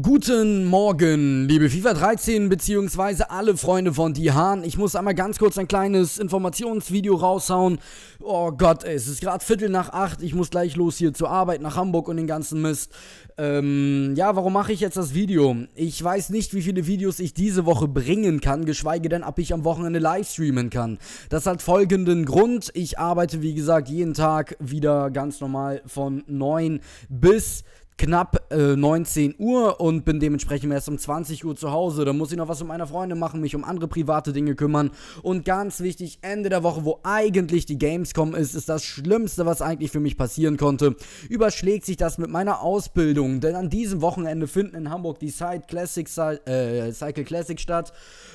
Guten Morgen, liebe FIFA 13 beziehungsweise alle Freunde von Die Hahn. Ich muss einmal ganz kurz ein kleines Informationsvideo raushauen. Oh Gott, ey, es ist gerade Viertel nach acht. Ich muss gleich los hier zur Arbeit nach Hamburg und den ganzen Mist. Ähm, ja, warum mache ich jetzt das Video? Ich weiß nicht, wie viele Videos ich diese Woche bringen kann, geschweige denn, ob ich am Wochenende live streamen kann. Das hat folgenden Grund. Ich arbeite, wie gesagt, jeden Tag wieder ganz normal von neun bis knapp äh, 19 Uhr und bin dementsprechend erst um 20 Uhr zu Hause. Da muss ich noch was um meine Freunde machen, mich um andere private Dinge kümmern. Und ganz wichtig, Ende der Woche, wo eigentlich die Gamescom ist, ist das Schlimmste, was eigentlich für mich passieren konnte. Überschlägt sich das mit meiner Ausbildung, denn an diesem Wochenende finden in Hamburg die Side Classic, äh, Cycle Classic statt.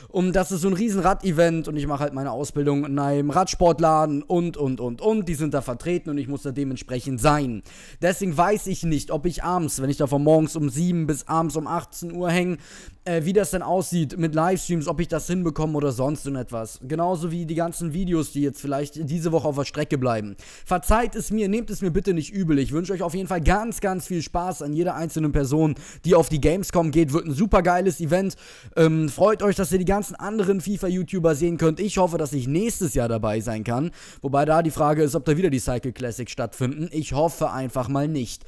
Und das ist so ein riesen Rad-Event und ich mache halt meine Ausbildung in einem Radsportladen und, und, und, und. Die sind da vertreten und ich muss da dementsprechend sein. Deswegen weiß ich nicht, ob ich abends abends, wenn ich da von morgens um 7 bis abends um 18 Uhr hänge, äh, wie das denn aussieht mit Livestreams, ob ich das hinbekomme oder sonst irgendetwas. Genauso wie die ganzen Videos, die jetzt vielleicht diese Woche auf der Strecke bleiben. Verzeiht es mir, nehmt es mir bitte nicht übel. Ich wünsche euch auf jeden Fall ganz, ganz viel Spaß an jeder einzelnen Person, die auf die Gamescom geht. Wird ein super geiles Event. Ähm, freut euch, dass ihr die ganzen anderen FIFA-YouTuber sehen könnt. Ich hoffe, dass ich nächstes Jahr dabei sein kann. Wobei da die Frage ist, ob da wieder die Cycle Classic stattfinden. Ich hoffe einfach mal nicht.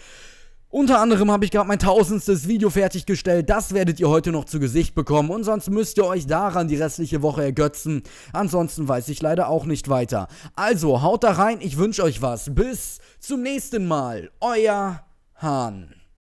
Unter anderem habe ich gerade mein tausendstes Video fertiggestellt, das werdet ihr heute noch zu Gesicht bekommen und sonst müsst ihr euch daran die restliche Woche ergötzen. Ansonsten weiß ich leider auch nicht weiter. Also haut da rein, ich wünsche euch was. Bis zum nächsten Mal, euer Hahn.